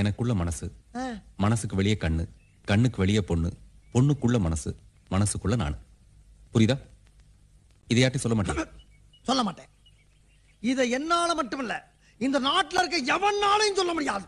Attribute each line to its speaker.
Speaker 1: எனக்குள்ள மனசு மனசுக்கு வெளியே கண்ணு கண்ணுக்கு வெளியே பொண்ணு பொண்ணுக்குள்ள மனசு மனசுக்குள்ள நான் புரியுதா இதையாட்டி சொல்ல மாட்டேன்
Speaker 2: சொல்ல மாட்டேன் இதை என்னால மட்டுமில்ல இந்த நாட்டில் இருக்க எவனாலையும் சொல்ல முடியாது